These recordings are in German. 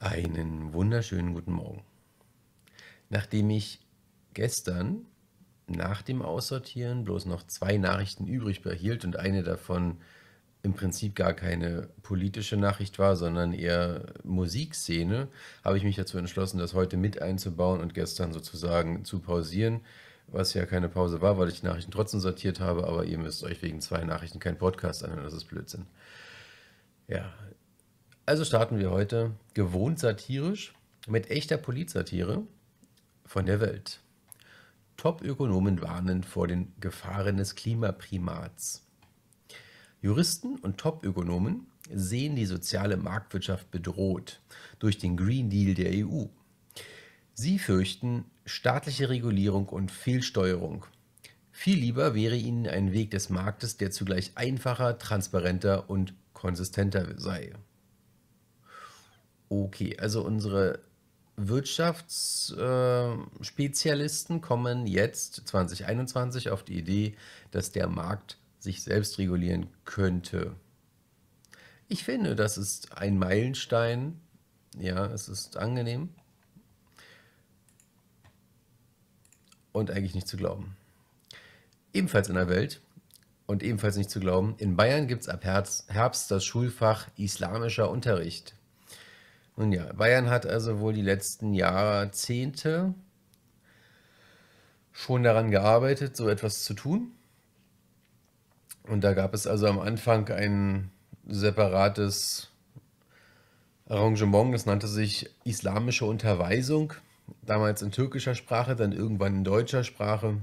Einen wunderschönen guten Morgen. Nachdem ich gestern nach dem Aussortieren bloß noch zwei Nachrichten übrig behielt und eine davon im Prinzip gar keine politische Nachricht war, sondern eher Musikszene, habe ich mich dazu entschlossen, das heute mit einzubauen und gestern sozusagen zu pausieren, was ja keine Pause war, weil ich die Nachrichten trotzdem sortiert habe, aber ihr müsst euch wegen zwei Nachrichten keinen Podcast anhören, das ist Blödsinn. Ja, also starten wir heute gewohnt satirisch mit echter Politsatire von der Welt. Top-Ökonomen warnen vor den Gefahren des Klimaprimats. Juristen und Top-Ökonomen sehen die soziale Marktwirtschaft bedroht durch den Green Deal der EU. Sie fürchten staatliche Regulierung und Fehlsteuerung. Viel lieber wäre ihnen ein Weg des Marktes, der zugleich einfacher, transparenter und konsistenter sei. Okay, also unsere Wirtschaftsspezialisten äh, kommen jetzt 2021 auf die Idee, dass der Markt sich selbst regulieren könnte. Ich finde, das ist ein Meilenstein. Ja, es ist angenehm. Und eigentlich nicht zu glauben. Ebenfalls in der Welt und ebenfalls nicht zu glauben, in Bayern gibt es ab Herbst das Schulfach islamischer Unterricht. Nun ja, Bayern hat also wohl die letzten Jahrzehnte schon daran gearbeitet, so etwas zu tun. Und da gab es also am Anfang ein separates Arrangement, das nannte sich islamische Unterweisung, damals in türkischer Sprache, dann irgendwann in deutscher Sprache.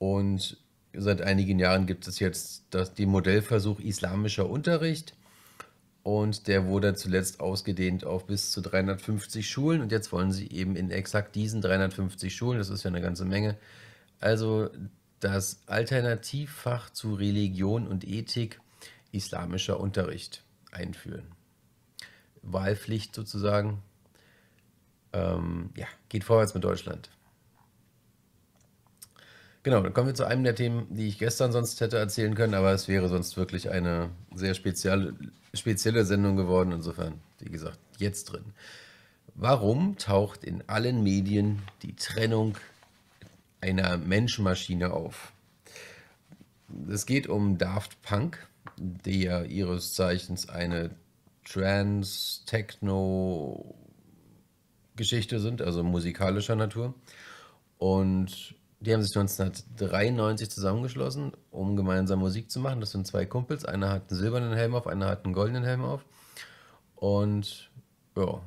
Und seit einigen Jahren gibt es jetzt das, den Modellversuch islamischer Unterricht. Und der wurde zuletzt ausgedehnt auf bis zu 350 Schulen. Und jetzt wollen sie eben in exakt diesen 350 Schulen, das ist ja eine ganze Menge, also das Alternativfach zu Religion und Ethik islamischer Unterricht einführen. Wahlpflicht sozusagen. Ähm, ja, geht vorwärts mit Deutschland. Genau, dann kommen wir zu einem der Themen, die ich gestern sonst hätte erzählen können, aber es wäre sonst wirklich eine sehr spezielle, spezielle Sendung geworden. Insofern, wie gesagt, jetzt drin. Warum taucht in allen Medien die Trennung einer Menschmaschine auf? Es geht um Daft Punk, die ja ihres Zeichens eine Trans-Techno-Geschichte sind, also musikalischer Natur. Und die haben sich 1993 zusammengeschlossen, um gemeinsam Musik zu machen. Das sind zwei Kumpels. Einer hat einen silbernen Helm auf, einer hat einen goldenen Helm auf. Und ja.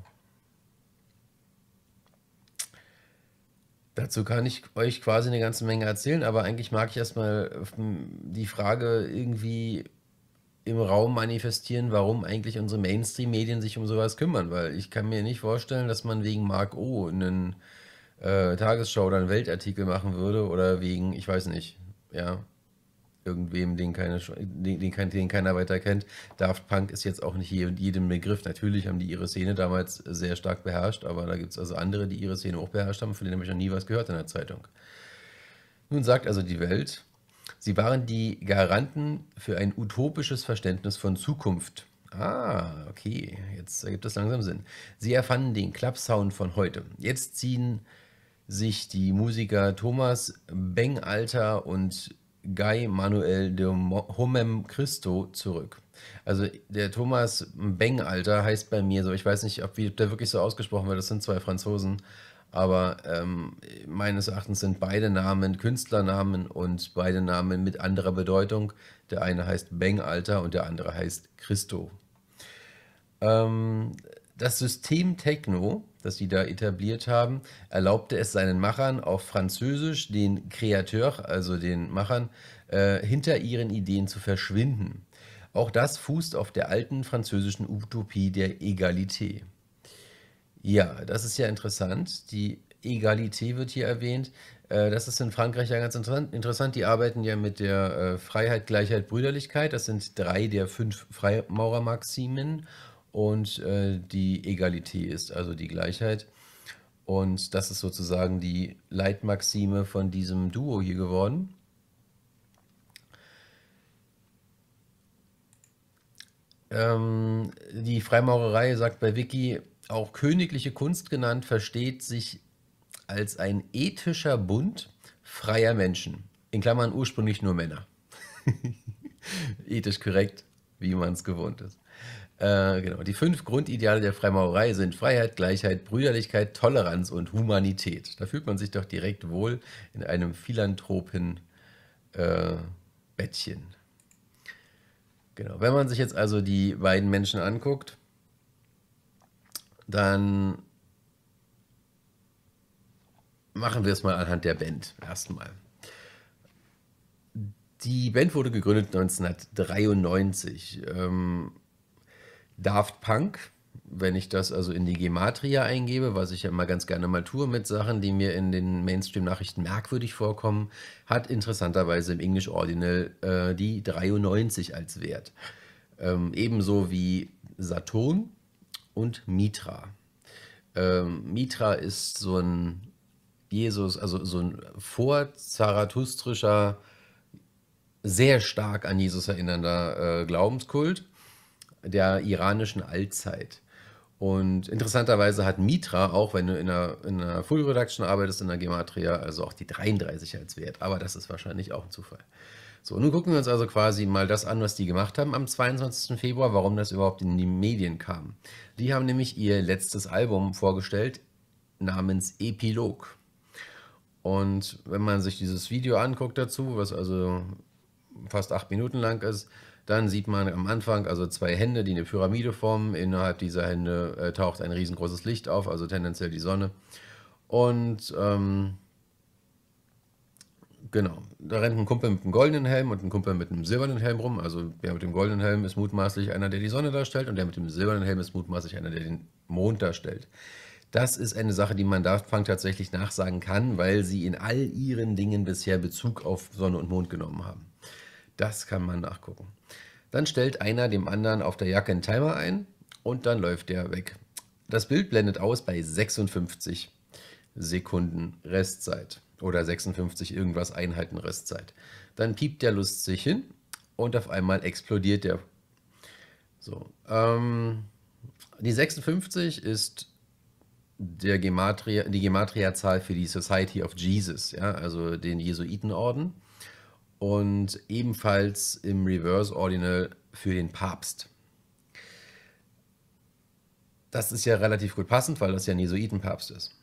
Dazu kann ich euch quasi eine ganze Menge erzählen, aber eigentlich mag ich erstmal ähm, die Frage irgendwie im Raum manifestieren, warum eigentlich unsere Mainstream-Medien sich um sowas kümmern, weil ich kann mir nicht vorstellen, dass man wegen Mark O einen äh, Tagesschau oder einen Weltartikel machen würde oder wegen, ich weiß nicht, ja, irgendwem, den, keine, den, den, keiner weiter kennt. Daft Punk ist jetzt auch nicht jedem Begriff. Natürlich haben die ihre Szene damals sehr stark beherrscht, aber da gibt es also andere, die ihre Szene auch beherrscht haben, von denen habe ich noch nie was gehört in der Zeitung. Nun sagt also die Welt, sie waren die Garanten für ein utopisches Verständnis von Zukunft. Ah, okay, jetzt ergibt das langsam Sinn. Sie erfanden den Klappsound von heute. Jetzt ziehen sich die Musiker Thomas Bengalter und Guy Manuel de Homem Christo zurück. Also der Thomas Bengalter heißt bei mir so, ich weiß nicht, ob der wirklich so ausgesprochen wird, das sind zwei Franzosen, aber ähm, meines Erachtens sind beide Namen Künstlernamen und beide Namen mit anderer Bedeutung. Der eine heißt Bengalter und der andere heißt Christo. Ähm, das System Techno das sie da etabliert haben, erlaubte es seinen Machern auf Französisch, den Kreateur, also den Machern, äh, hinter ihren Ideen zu verschwinden. Auch das fußt auf der alten französischen Utopie der Egalité. Ja, das ist ja interessant. Die Egalité wird hier erwähnt. Äh, das ist in Frankreich ja ganz interessant. Die arbeiten ja mit der äh, Freiheit, Gleichheit, Brüderlichkeit. Das sind drei der fünf Freimaurermaximen und äh, die Egalität ist, also die Gleichheit. Und das ist sozusagen die Leitmaxime von diesem Duo hier geworden. Ähm, die Freimaurerei sagt bei Wiki, auch königliche Kunst genannt, versteht sich als ein ethischer Bund freier Menschen. In Klammern ursprünglich nur Männer. Ethisch korrekt, wie man es gewohnt ist. Äh, genau. Die fünf Grundideale der Freimaurerei sind Freiheit, Gleichheit, Brüderlichkeit, Toleranz und Humanität. Da fühlt man sich doch direkt wohl in einem philanthropen äh, Genau. Wenn man sich jetzt also die beiden Menschen anguckt, dann machen wir es mal anhand der Band erstmal. Die Band wurde gegründet 1993. Ähm, Daft Punk, wenn ich das also in die Gematria eingebe, was ich ja immer ganz gerne mal tue mit Sachen, die mir in den Mainstream-Nachrichten merkwürdig vorkommen, hat interessanterweise im English Ordinal äh, die 93 als Wert. Ähm, ebenso wie Saturn und Mitra. Ähm, Mitra ist so ein Jesus, also so ein vorzarathustrischer, sehr stark an Jesus erinnernder äh, Glaubenskult der iranischen Allzeit. Und interessanterweise hat Mitra, auch wenn du in einer, in einer Full Reduction arbeitest, in der Gematria, also auch die 33 als Wert. Aber das ist wahrscheinlich auch ein Zufall. So, nun gucken wir uns also quasi mal das an, was die gemacht haben am 22. Februar, warum das überhaupt in die Medien kam. Die haben nämlich ihr letztes Album vorgestellt namens Epilog. Und wenn man sich dieses Video anguckt dazu, was also fast acht Minuten lang ist, dann sieht man am Anfang also zwei Hände, die eine Pyramide formen. Innerhalb dieser Hände äh, taucht ein riesengroßes Licht auf, also tendenziell die Sonne. Und ähm, genau, da rennt ein Kumpel mit einem goldenen Helm und ein Kumpel mit einem silbernen Helm rum. Also der mit dem goldenen Helm ist mutmaßlich einer, der die Sonne darstellt und der mit dem silbernen Helm ist mutmaßlich einer, der den Mond darstellt. Das ist eine Sache, die man Daft Punk tatsächlich nachsagen kann, weil sie in all ihren Dingen bisher Bezug auf Sonne und Mond genommen haben. Das kann man nachgucken. Dann stellt einer dem anderen auf der Jacke einen Timer ein und dann läuft der weg. Das Bild blendet aus bei 56 Sekunden Restzeit oder 56 irgendwas Einheiten Restzeit. Dann piept der lustig hin und auf einmal explodiert der. So, ähm, die 56 ist der Gematria, die Gematria-Zahl für die Society of Jesus, ja, also den Jesuitenorden und ebenfalls im Reverse Ordinal für den Papst. Das ist ja relativ gut passend, weil das ja ein Jesuitenpapst ist.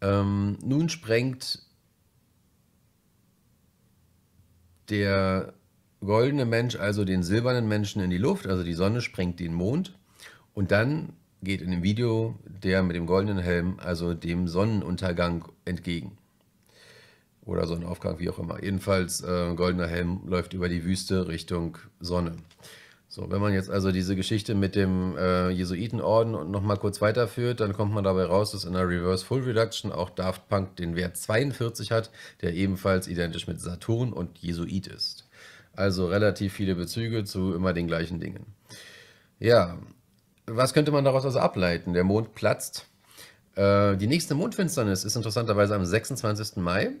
Ähm, nun sprengt der goldene Mensch also den silbernen Menschen in die Luft, also die Sonne sprengt den Mond und dann geht in dem Video der mit dem goldenen Helm also dem Sonnenuntergang entgegen. Oder so ein Aufgang, wie auch immer. Jedenfalls, äh, goldener Helm läuft über die Wüste Richtung Sonne. So, wenn man jetzt also diese Geschichte mit dem äh, Jesuitenorden nochmal kurz weiterführt, dann kommt man dabei raus, dass in der Reverse Full Reduction auch Daft Punk den Wert 42 hat, der ebenfalls identisch mit Saturn und Jesuit ist. Also relativ viele Bezüge zu immer den gleichen Dingen. Ja, was könnte man daraus also ableiten? Der Mond platzt. Äh, die nächste Mondfinsternis ist interessanterweise am 26. Mai.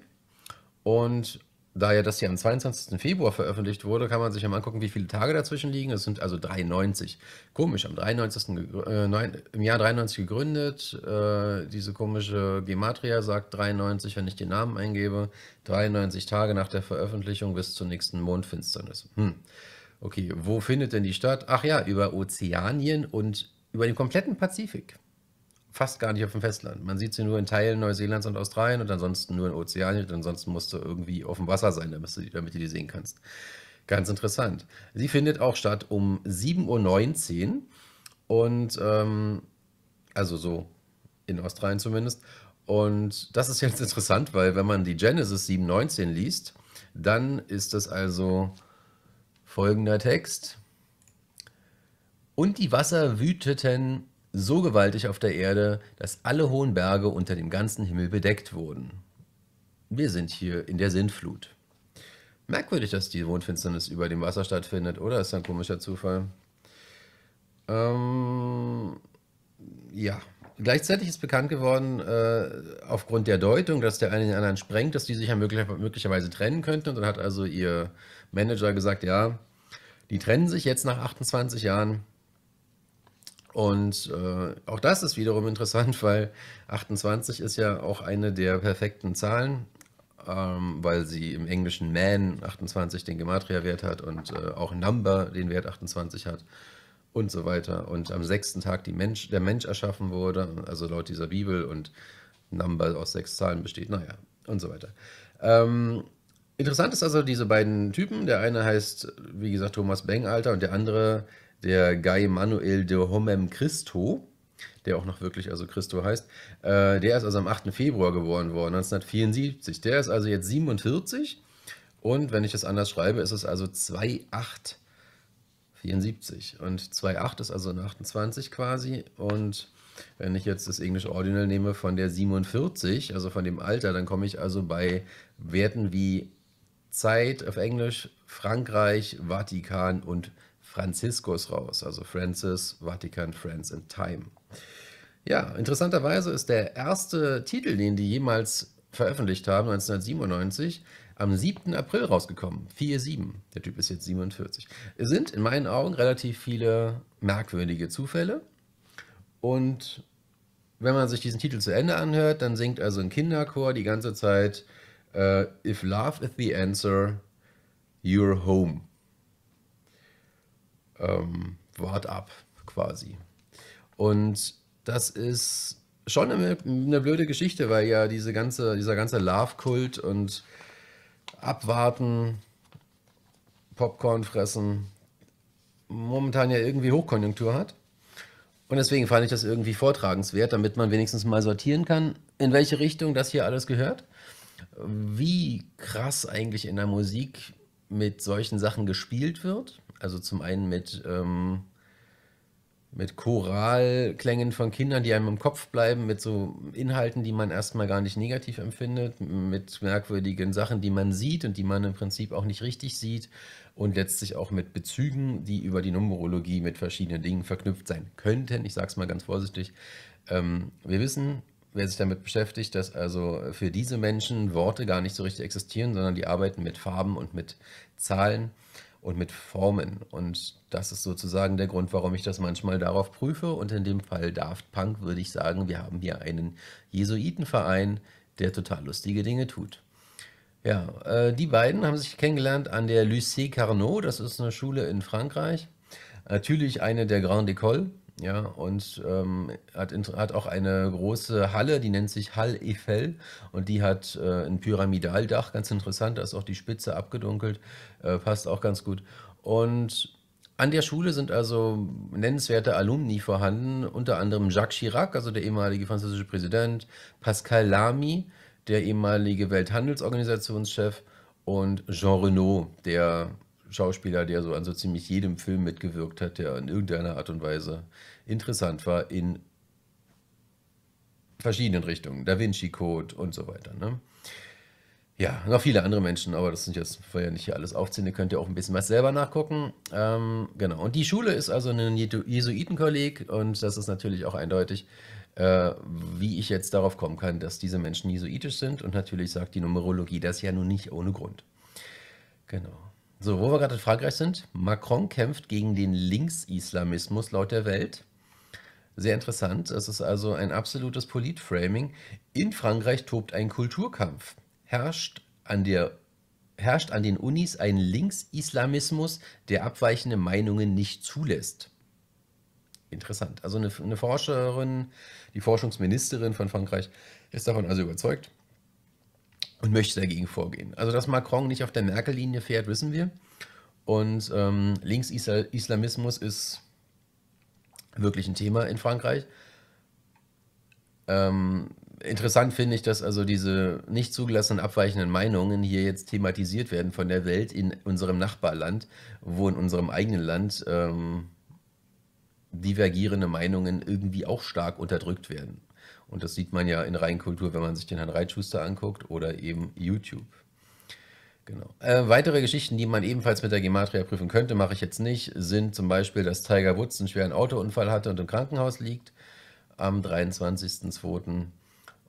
Und da ja das hier am 22. Februar veröffentlicht wurde, kann man sich ja mal angucken, wie viele Tage dazwischen liegen. Es sind also 93. Komisch, am 93. Äh, neun, im Jahr 93 gegründet. Äh, diese komische Gematria sagt 93, wenn ich den Namen eingebe. 93 Tage nach der Veröffentlichung bis zur nächsten Mondfinsternis. Hm. Okay, wo findet denn die statt? Ach ja, über Ozeanien und über den kompletten Pazifik fast gar nicht auf dem Festland. Man sieht sie nur in Teilen Neuseelands und Australien und ansonsten nur in Ozeanien. Und ansonsten musst du irgendwie auf dem Wasser sein, damit du, damit du die sehen kannst. Ganz interessant. Sie findet auch statt um 7.19 Uhr und ähm, also so in Australien zumindest. Und das ist jetzt interessant, weil wenn man die Genesis 7.19 liest, dann ist das also folgender Text. Und die Wasser wüteten so gewaltig auf der Erde, dass alle hohen Berge unter dem ganzen Himmel bedeckt wurden. Wir sind hier in der Sintflut. Merkwürdig, dass die Mondfinsternis über dem Wasser stattfindet, oder? Ist ein komischer Zufall. Ähm, ja. Gleichzeitig ist bekannt geworden, äh, aufgrund der Deutung, dass der eine den anderen sprengt, dass die sich ja möglich möglicherweise trennen könnten. Und dann hat also ihr Manager gesagt, ja, die trennen sich jetzt nach 28 Jahren und äh, auch das ist wiederum interessant, weil 28 ist ja auch eine der perfekten Zahlen, ähm, weil sie im Englischen man 28 den Gematria-Wert hat und äh, auch number den Wert 28 hat und so weiter. Und am sechsten Tag Mensch, der Mensch erschaffen wurde, also laut dieser Bibel und Number aus sechs Zahlen besteht, naja, und so weiter. Ähm, interessant ist also diese beiden Typen. Der eine heißt, wie gesagt, Thomas Bengalter und der andere der Guy Manuel de Homem Christo, der auch noch wirklich also Christo heißt, äh, der ist also am 8. Februar geboren worden, 1974. Der ist also jetzt 47 und wenn ich das anders schreibe, ist es also 2874. Und 28 ist also eine 28 quasi und wenn ich jetzt das englische Ordinal nehme von der 47, also von dem Alter, dann komme ich also bei Werten wie Zeit auf Englisch, Frankreich, Vatikan und Franziskus raus, also Francis, Vatikan, Friends and Time. Ja, interessanterweise ist der erste Titel, den die jemals veröffentlicht haben, 1997, am 7. April rausgekommen. 4-7. Der Typ ist jetzt 47. Es sind in meinen Augen relativ viele merkwürdige Zufälle. Und wenn man sich diesen Titel zu Ende anhört, dann singt also ein Kinderchor die ganze Zeit: uh, If love is the answer, you're home ähm, Wart ab quasi. Und das ist schon eine, eine blöde Geschichte, weil ja diese ganze, dieser ganze Love-Kult und Abwarten, Popcorn fressen, momentan ja irgendwie Hochkonjunktur hat. Und deswegen fand ich das irgendwie vortragenswert, damit man wenigstens mal sortieren kann, in welche Richtung das hier alles gehört. Wie krass eigentlich in der Musik mit solchen Sachen gespielt wird also zum einen mit, ähm, mit Choralklängen von Kindern, die einem im Kopf bleiben, mit so Inhalten, die man erstmal gar nicht negativ empfindet, mit merkwürdigen Sachen, die man sieht und die man im Prinzip auch nicht richtig sieht und letztlich auch mit Bezügen, die über die Numerologie mit verschiedenen Dingen verknüpft sein könnten. Ich sage es mal ganz vorsichtig. Ähm, wir wissen, wer sich damit beschäftigt, dass also für diese Menschen Worte gar nicht so richtig existieren, sondern die arbeiten mit Farben und mit Zahlen und mit Formen. Und das ist sozusagen der Grund, warum ich das manchmal darauf prüfe. Und in dem Fall Daft Punk würde ich sagen, wir haben hier einen Jesuitenverein, der total lustige Dinge tut. Ja, äh, die beiden haben sich kennengelernt an der Lycée Carnot, das ist eine Schule in Frankreich. Natürlich eine der Grande École. Ja, und ähm, hat, hat auch eine große Halle, die nennt sich Hall Eiffel und die hat äh, ein Pyramidaldach, ganz interessant, da ist auch die Spitze abgedunkelt, äh, passt auch ganz gut. Und an der Schule sind also nennenswerte Alumni vorhanden, unter anderem Jacques Chirac, also der ehemalige französische Präsident, Pascal Lamy, der ehemalige Welthandelsorganisationschef und Jean Renault, der Schauspieler, der so an so ziemlich jedem Film mitgewirkt hat, der in irgendeiner Art und Weise interessant war in verschiedenen Richtungen. Da Vinci Code und so weiter. Ne? Ja, noch viele andere Menschen, aber das sind jetzt vorher nicht hier alles aufzählen. Ihr könnt ja auch ein bisschen was selber nachgucken. Ähm, genau. Und die Schule ist also ein Jesuitenkolleg und das ist natürlich auch eindeutig, äh, wie ich jetzt darauf kommen kann, dass diese Menschen jesuitisch sind. Und natürlich sagt die Numerologie das ja nun nicht ohne Grund. Genau. So, wo wir gerade in Frankreich sind. Macron kämpft gegen den Linksislamismus laut der Welt. Sehr interessant. Es ist also ein absolutes Politframing. In Frankreich tobt ein Kulturkampf. Herrscht an, der, herrscht an den Unis ein Linksislamismus, der abweichende Meinungen nicht zulässt. Interessant. Also eine, eine Forscherin, die Forschungsministerin von Frankreich, ist davon also überzeugt, und möchte dagegen vorgehen. Also, dass Macron nicht auf der Merkel-Linie fährt, wissen wir. Und ähm, Linksislamismus ist wirklich ein Thema in Frankreich. Ähm, interessant finde ich, dass also diese nicht zugelassenen abweichenden Meinungen hier jetzt thematisiert werden von der Welt in unserem Nachbarland, wo in unserem eigenen Land ähm, divergierende Meinungen irgendwie auch stark unterdrückt werden. Und das sieht man ja in Reinkultur, wenn man sich den Herrn Reitschuster anguckt oder eben YouTube. Genau. Äh, weitere Geschichten, die man ebenfalls mit der Gematria prüfen könnte, mache ich jetzt nicht, sind zum Beispiel, dass Tiger Woods einen schweren Autounfall hatte und im Krankenhaus liegt am 23.02.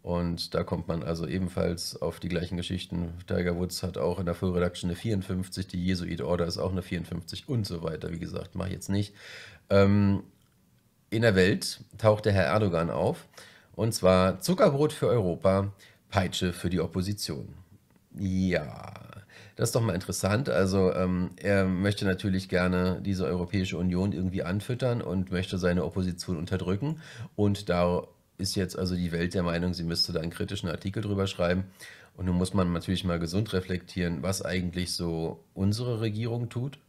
Und da kommt man also ebenfalls auf die gleichen Geschichten. Tiger Woods hat auch in der Full Reduction eine 54, die Jesuit Order ist auch eine 54 und so weiter. Wie gesagt, mache ich jetzt nicht. Ähm, in der Welt taucht der Herr Erdogan auf. Und zwar Zuckerbrot für Europa, Peitsche für die Opposition. Ja, das ist doch mal interessant. Also ähm, er möchte natürlich gerne diese Europäische Union irgendwie anfüttern und möchte seine Opposition unterdrücken. Und da ist jetzt also die Welt der Meinung, sie müsste da einen kritischen Artikel drüber schreiben. Und nun muss man natürlich mal gesund reflektieren, was eigentlich so unsere Regierung tut.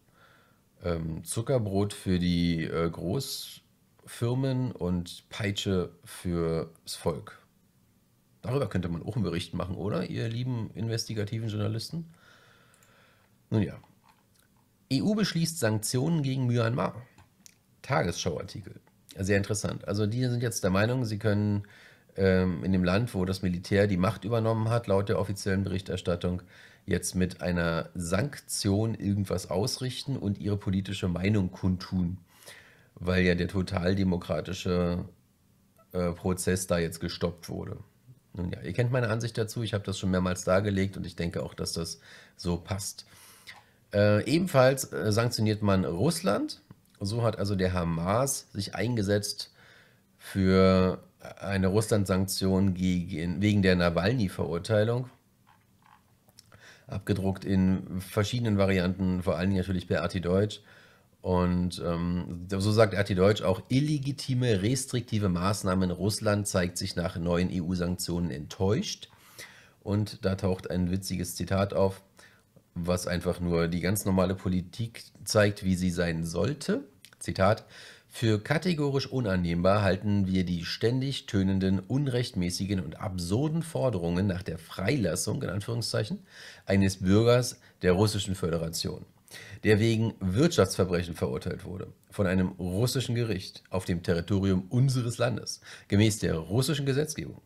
Ähm, Zuckerbrot für die äh, Groß Firmen und Peitsche fürs Volk. Darüber könnte man auch einen Bericht machen, oder, ihr lieben investigativen Journalisten? Nun ja. EU beschließt Sanktionen gegen Myanmar. Tagesschauartikel. Sehr interessant. Also die sind jetzt der Meinung, sie können ähm, in dem Land, wo das Militär die Macht übernommen hat, laut der offiziellen Berichterstattung, jetzt mit einer Sanktion irgendwas ausrichten und ihre politische Meinung kundtun weil ja der totaldemokratische äh, Prozess da jetzt gestoppt wurde. Nun ja, ihr kennt meine Ansicht dazu, ich habe das schon mehrmals dargelegt und ich denke auch, dass das so passt. Äh, ebenfalls äh, sanktioniert man Russland. So hat also der Hamas sich eingesetzt für eine Russland-Sanktion wegen der Nawalny-Verurteilung. Abgedruckt in verschiedenen Varianten, vor allen Dingen natürlich per Arti Deutsch. Und ähm, so sagt RT Deutsch auch, illegitime, restriktive Maßnahmen Russland zeigt sich nach neuen EU-Sanktionen enttäuscht. Und da taucht ein witziges Zitat auf, was einfach nur die ganz normale Politik zeigt, wie sie sein sollte. Zitat, für kategorisch unannehmbar halten wir die ständig tönenden, unrechtmäßigen und absurden Forderungen nach der Freilassung, in Anführungszeichen, eines Bürgers der Russischen Föderation der wegen Wirtschaftsverbrechen verurteilt wurde, von einem russischen Gericht auf dem Territorium unseres Landes, gemäß der russischen Gesetzgebung.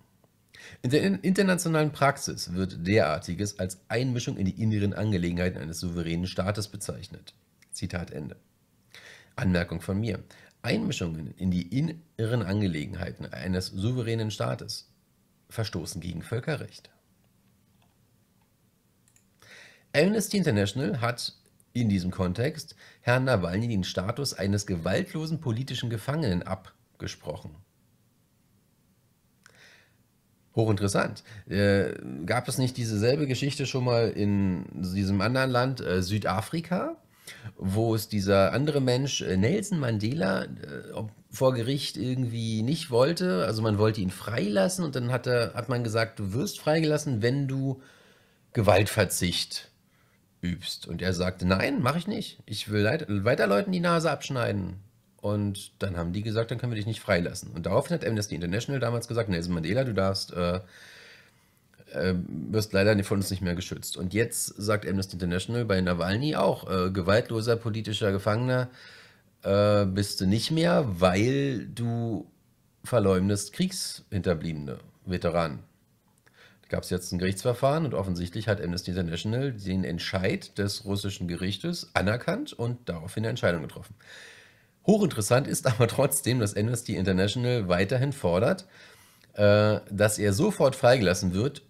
In der internationalen Praxis wird derartiges als Einmischung in die inneren Angelegenheiten eines souveränen Staates bezeichnet. Zitat Ende. Anmerkung von mir. Einmischungen in die inneren Angelegenheiten eines souveränen Staates verstoßen gegen Völkerrecht. Amnesty International hat in diesem Kontext Herrn Nawalny den Status eines gewaltlosen politischen Gefangenen abgesprochen. Hochinteressant. Äh, gab es nicht dieselbe Geschichte schon mal in diesem anderen Land, äh, Südafrika, wo es dieser andere Mensch, äh, Nelson Mandela, äh, vor Gericht irgendwie nicht wollte? Also man wollte ihn freilassen und dann hat, er, hat man gesagt, du wirst freigelassen, wenn du Gewaltverzicht übst. Und er sagte, nein, mache ich nicht. Ich will weiter Leuten die Nase abschneiden. Und dann haben die gesagt, dann können wir dich nicht freilassen. Und daraufhin hat Amnesty International damals gesagt, Nelson Mandela, du darfst, äh, äh, wirst leider von uns nicht mehr geschützt. Und jetzt sagt Amnesty International bei Nawalny auch, äh, gewaltloser politischer Gefangener äh, bist du nicht mehr, weil du verleumdest Kriegshinterbliebene, Veteranen gab es jetzt ein Gerichtsverfahren und offensichtlich hat Amnesty International den Entscheid des russischen Gerichtes anerkannt und daraufhin eine Entscheidung getroffen. Hochinteressant ist aber trotzdem, dass Amnesty International weiterhin fordert, äh, dass er sofort freigelassen wird.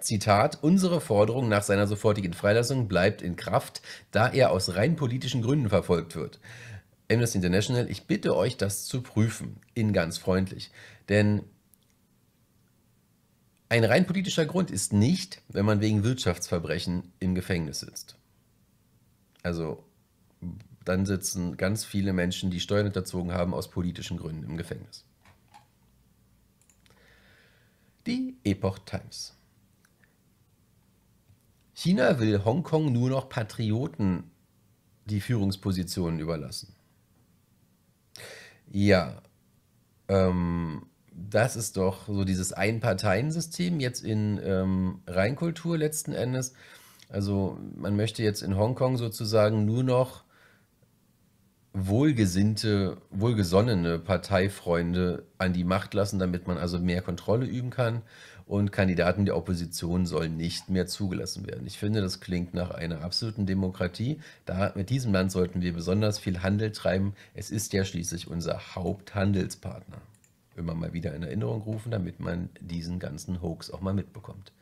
Zitat, unsere Forderung nach seiner sofortigen Freilassung bleibt in Kraft, da er aus rein politischen Gründen verfolgt wird. Amnesty International, ich bitte euch, das zu prüfen, in ganz freundlich. Denn ein rein politischer Grund ist nicht, wenn man wegen Wirtschaftsverbrechen im Gefängnis sitzt. Also dann sitzen ganz viele Menschen, die Steuern hinterzogen haben, aus politischen Gründen im Gefängnis. Die Epoch Times. China will Hongkong nur noch Patrioten die Führungspositionen überlassen. Ja, ähm, das ist doch so dieses Einparteiensystem jetzt in ähm, Reinkultur letzten Endes. Also man möchte jetzt in Hongkong sozusagen nur noch wohlgesinnte, wohlgesonnene Parteifreunde an die Macht lassen, damit man also mehr Kontrolle üben kann. Und Kandidaten der Opposition sollen nicht mehr zugelassen werden. Ich finde, das klingt nach einer absoluten Demokratie. Da, mit diesem Land sollten wir besonders viel Handel treiben. Es ist ja schließlich unser Haupthandelspartner immer mal wieder in Erinnerung rufen, damit man diesen ganzen Hoax auch mal mitbekommt.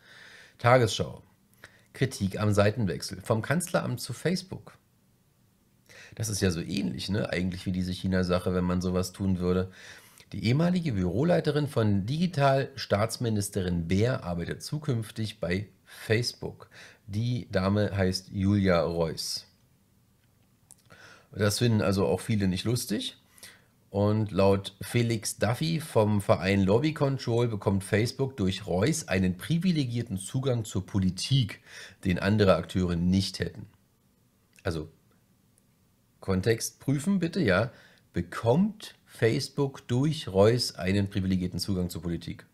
Tagesschau. Kritik am Seitenwechsel. Vom Kanzleramt zu Facebook. Das ist ja so ähnlich, ne? Eigentlich wie diese China-Sache, wenn man sowas tun würde. Die ehemalige Büroleiterin von Digital-Staatsministerin Bär arbeitet zukünftig bei Facebook. Die Dame heißt Julia Reuss. Das finden also auch viele nicht lustig. Und laut Felix Duffy vom Verein Lobby Control bekommt Facebook durch Reus einen privilegierten Zugang zur Politik, den andere Akteure nicht hätten. Also, Kontext prüfen bitte, ja. Bekommt Facebook durch Reus einen privilegierten Zugang zur Politik?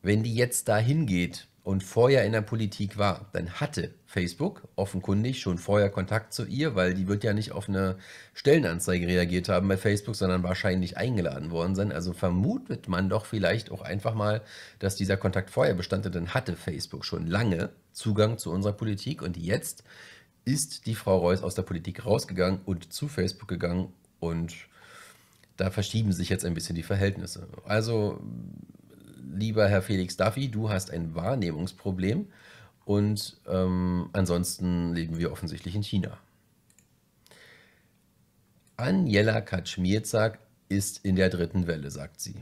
Wenn die jetzt dahin geht, und vorher in der Politik war, dann hatte Facebook offenkundig schon vorher Kontakt zu ihr, weil die wird ja nicht auf eine Stellenanzeige reagiert haben bei Facebook, sondern wahrscheinlich eingeladen worden sein. Also vermutet man doch vielleicht auch einfach mal, dass dieser Kontakt vorher bestand, dann hatte Facebook schon lange Zugang zu unserer Politik und jetzt ist die Frau Reuss aus der Politik rausgegangen und zu Facebook gegangen und da verschieben sich jetzt ein bisschen die Verhältnisse. Also lieber Herr Felix Duffy, du hast ein Wahrnehmungsproblem und ähm, ansonsten leben wir offensichtlich in China. Anjela Kaczmierzak ist in der dritten Welle, sagt sie.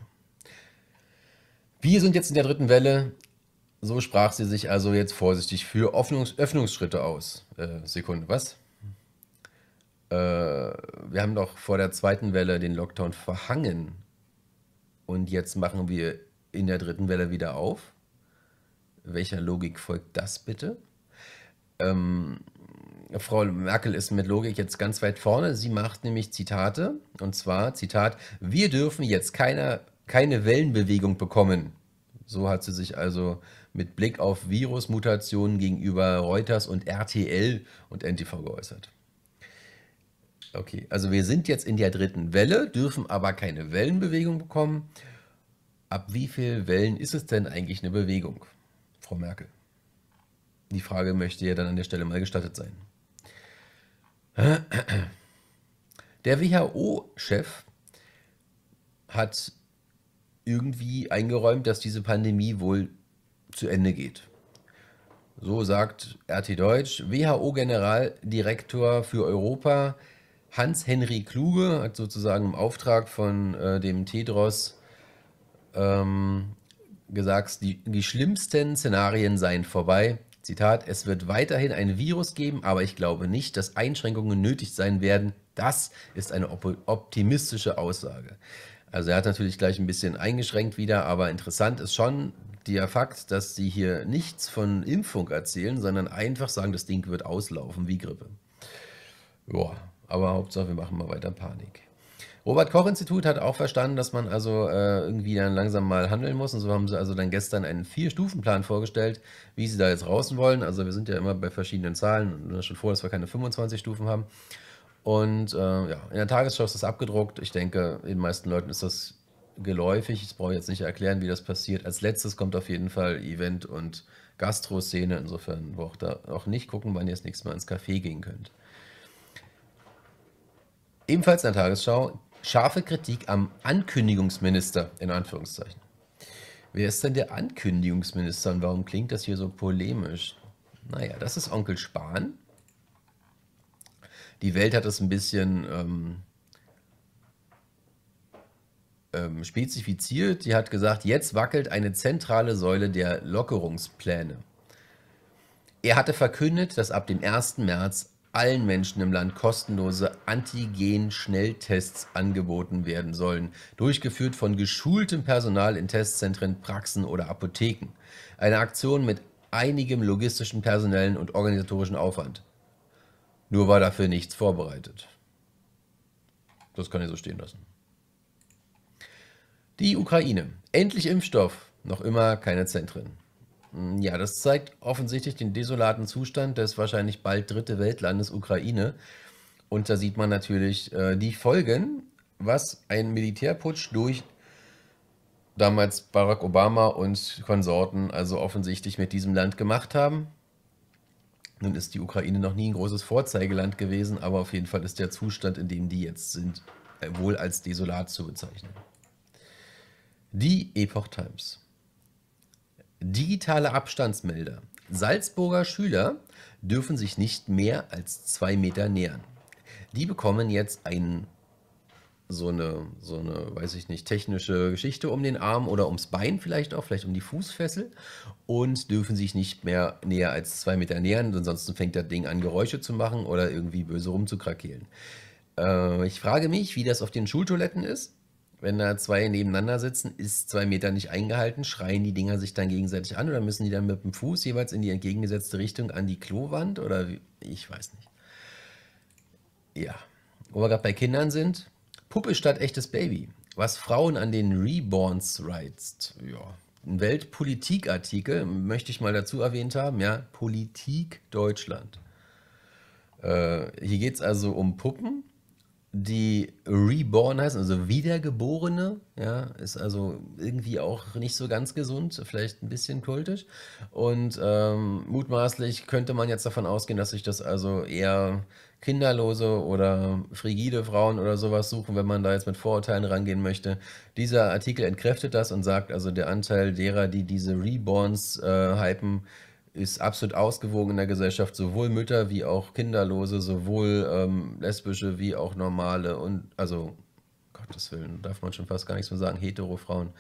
Wir sind jetzt in der dritten Welle. So sprach sie sich also jetzt vorsichtig für Öffnungs Öffnungsschritte aus. Äh, Sekunde, was? Äh, wir haben doch vor der zweiten Welle den Lockdown verhangen. Und jetzt machen wir in der dritten Welle wieder auf. Welcher Logik folgt das bitte? Ähm, Frau Merkel ist mit Logik jetzt ganz weit vorne. Sie macht nämlich Zitate, und zwar, Zitat, wir dürfen jetzt keine, keine Wellenbewegung bekommen. So hat sie sich also mit Blick auf Virusmutationen gegenüber Reuters und RTL und NTV geäußert. Okay, also wir sind jetzt in der dritten Welle, dürfen aber keine Wellenbewegung bekommen. Ab wie vielen Wellen ist es denn eigentlich eine Bewegung, Frau Merkel? Die Frage möchte ja dann an der Stelle mal gestattet sein. Der WHO-Chef hat irgendwie eingeräumt, dass diese Pandemie wohl zu Ende geht. So sagt RT Deutsch. WHO-Generaldirektor für Europa Hans-Henry Kluge hat sozusagen im Auftrag von äh, dem Tedros ähm, gesagt, die, die schlimmsten Szenarien seien vorbei. Zitat, es wird weiterhin ein Virus geben, aber ich glaube nicht, dass Einschränkungen nötig sein werden. Das ist eine op optimistische Aussage. Also er hat natürlich gleich ein bisschen eingeschränkt wieder, aber interessant ist schon der Fakt, dass sie hier nichts von Impfung erzählen, sondern einfach sagen, das Ding wird auslaufen wie Grippe. Ja, aber Hauptsache, wir machen mal weiter Panik. Robert-Koch-Institut hat auch verstanden, dass man also äh, irgendwie dann langsam mal handeln muss. Und so haben sie also dann gestern einen Vier-Stufen-Plan vorgestellt, wie sie da jetzt raus wollen. Also wir sind ja immer bei verschiedenen Zahlen und schon vor, dass wir keine 25 Stufen haben. Und äh, ja, in der Tagesschau ist das abgedruckt. Ich denke, den meisten Leuten ist das geläufig. Ich brauche jetzt nicht erklären, wie das passiert. Als letztes kommt auf jeden Fall Event und Gastro-Szene. Insofern braucht ihr auch nicht gucken, wann ihr das nächste Mal ins Café gehen könnt. Ebenfalls in der Tagesschau Scharfe Kritik am Ankündigungsminister, in Anführungszeichen. Wer ist denn der Ankündigungsminister und warum klingt das hier so polemisch? Naja, das ist Onkel Spahn. Die Welt hat es ein bisschen ähm, ähm, spezifiziert. Sie hat gesagt, jetzt wackelt eine zentrale Säule der Lockerungspläne. Er hatte verkündet, dass ab dem 1. März allen Menschen im Land kostenlose Antigen-Schnelltests angeboten werden sollen, durchgeführt von geschultem Personal in Testzentren, Praxen oder Apotheken. Eine Aktion mit einigem logistischen, personellen und organisatorischen Aufwand. Nur war dafür nichts vorbereitet. Das kann ich so stehen lassen. Die Ukraine. Endlich Impfstoff. Noch immer keine Zentren. Ja, das zeigt offensichtlich den desolaten Zustand des wahrscheinlich bald dritte Weltlandes Ukraine. Und da sieht man natürlich äh, die Folgen, was ein Militärputsch durch damals Barack Obama und Konsorten also offensichtlich mit diesem Land gemacht haben. Nun ist die Ukraine noch nie ein großes Vorzeigeland gewesen, aber auf jeden Fall ist der Zustand, in dem die jetzt sind, äh, wohl als desolat zu bezeichnen. Die Epoch Times. Digitale Abstandsmelder. Salzburger Schüler dürfen sich nicht mehr als zwei Meter nähern. Die bekommen jetzt ein, so, eine, so eine, weiß ich nicht, technische Geschichte um den Arm oder ums Bein vielleicht auch, vielleicht um die Fußfessel und dürfen sich nicht mehr näher als zwei Meter nähern, ansonsten fängt das Ding an, Geräusche zu machen oder irgendwie böse rumzukrakehlen. Äh, ich frage mich, wie das auf den Schultoiletten ist wenn da zwei nebeneinander sitzen, ist zwei Meter nicht eingehalten, schreien die Dinger sich dann gegenseitig an oder müssen die dann mit dem Fuß jeweils in die entgegengesetzte Richtung an die Klowand oder wie? ich weiß nicht. Ja, wo wir gerade bei Kindern sind, Puppe statt echtes Baby. Was Frauen an den Reborns reizt. Ja, ein Weltpolitikartikel, möchte ich mal dazu erwähnt haben. Ja, Politik Deutschland. Äh, hier geht es also um Puppen die Reborn heißen, also Wiedergeborene, ja, ist also irgendwie auch nicht so ganz gesund, vielleicht ein bisschen kultisch. Und ähm, mutmaßlich könnte man jetzt davon ausgehen, dass sich das also eher kinderlose oder frigide Frauen oder sowas suchen, wenn man da jetzt mit Vorurteilen rangehen möchte. Dieser Artikel entkräftet das und sagt also, der Anteil derer, die diese Reborns äh, hypen, ist absolut ausgewogen in der Gesellschaft, sowohl Mütter wie auch Kinderlose, sowohl ähm, lesbische wie auch normale und also Gottes Willen, darf man schon fast gar nichts mehr sagen, hetero Frauen,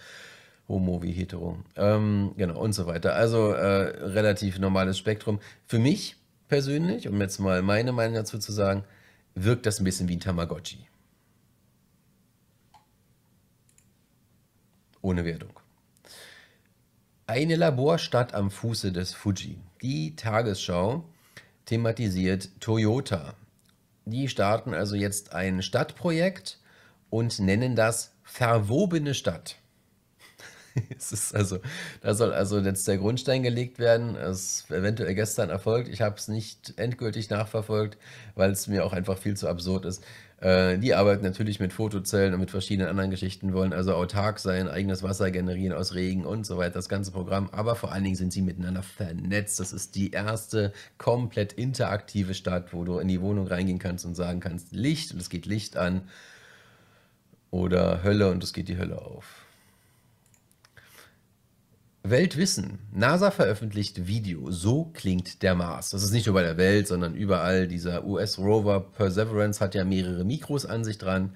homo wie hetero, ähm, genau und so weiter. Also äh, relativ normales Spektrum. Für mich persönlich, um jetzt mal meine Meinung dazu zu sagen, wirkt das ein bisschen wie ein Tamagotchi. Ohne Wertung. Eine Laborstadt am Fuße des Fuji. Die Tagesschau thematisiert Toyota. Die starten also jetzt ein Stadtprojekt und nennen das verwobene Stadt. es ist also, da soll also jetzt der Grundstein gelegt werden. Es eventuell gestern erfolgt. Ich habe es nicht endgültig nachverfolgt, weil es mir auch einfach viel zu absurd ist. Äh, die arbeiten natürlich mit Fotozellen und mit verschiedenen anderen Geschichten, wollen also autark sein, eigenes Wasser generieren aus Regen und so weiter, das ganze Programm. Aber vor allen Dingen sind sie miteinander vernetzt. Das ist die erste komplett interaktive Stadt, wo du in die Wohnung reingehen kannst und sagen kannst, Licht und es geht Licht an. Oder Hölle und es geht die Hölle auf. Weltwissen. NASA veröffentlicht Video. So klingt der Mars. Das ist nicht nur bei der Welt, sondern überall. Dieser US-Rover Perseverance hat ja mehrere Mikros an sich dran.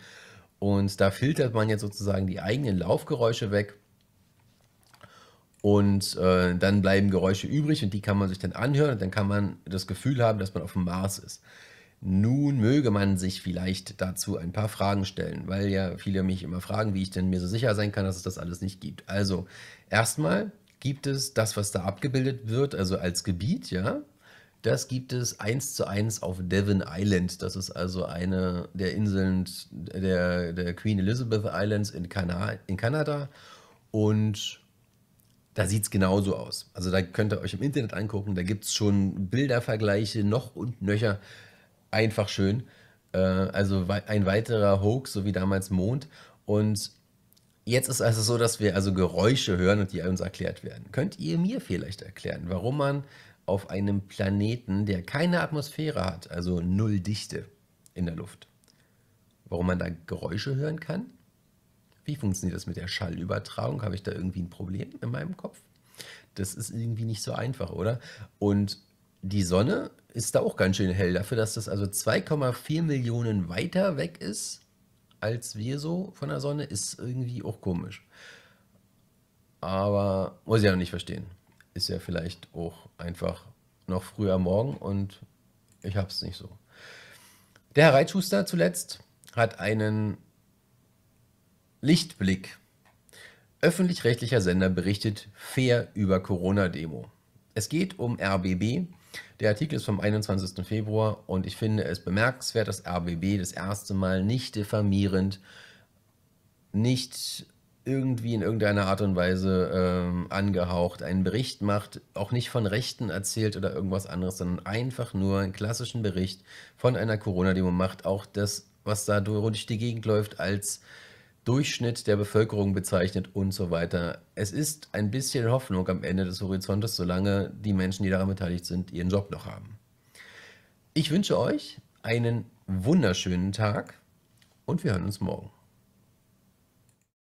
Und da filtert man jetzt sozusagen die eigenen Laufgeräusche weg. Und äh, dann bleiben Geräusche übrig und die kann man sich dann anhören und dann kann man das Gefühl haben, dass man auf dem Mars ist. Nun möge man sich vielleicht dazu ein paar Fragen stellen, weil ja viele mich immer fragen, wie ich denn mir so sicher sein kann, dass es das alles nicht gibt. Also, Erstmal gibt es das, was da abgebildet wird, also als Gebiet, ja. Das gibt es eins zu eins auf Devon Island. Das ist also eine der Inseln der, der Queen Elizabeth Islands in, Kana in Kanada. Und da sieht es genauso aus. Also da könnt ihr euch im Internet angucken. Da gibt es schon Bildervergleiche noch und nöcher. Einfach schön. Äh, also ein weiterer Hoax, so wie damals Mond. Und Jetzt ist also so, dass wir also Geräusche hören und die uns erklärt werden. Könnt ihr mir vielleicht erklären, warum man auf einem Planeten, der keine Atmosphäre hat, also null Dichte in der Luft, warum man da Geräusche hören kann? Wie funktioniert das mit der Schallübertragung? Habe ich da irgendwie ein Problem in meinem Kopf? Das ist irgendwie nicht so einfach, oder? Und die Sonne ist da auch ganz schön hell dafür, dass das also 2,4 Millionen weiter weg ist als wir so von der Sonne, ist irgendwie auch komisch. Aber muss ich ja noch nicht verstehen. Ist ja vielleicht auch einfach noch früh am Morgen und ich hab's nicht so. Der Herr Reitschuster zuletzt hat einen Lichtblick. Öffentlich-rechtlicher Sender berichtet fair über Corona-Demo. Es geht um RBB, der Artikel ist vom 21. Februar und ich finde es bemerkenswert, dass RBB das erste Mal nicht diffamierend, nicht irgendwie in irgendeiner Art und Weise ähm, angehaucht, einen Bericht macht, auch nicht von Rechten erzählt oder irgendwas anderes, sondern einfach nur einen klassischen Bericht von einer Corona-Demo macht, auch das, was da durch die Gegend läuft, als Durchschnitt der Bevölkerung bezeichnet und so weiter. Es ist ein bisschen Hoffnung am Ende des Horizontes, solange die Menschen, die daran beteiligt sind, ihren Job noch haben. Ich wünsche euch einen wunderschönen Tag und wir hören uns morgen.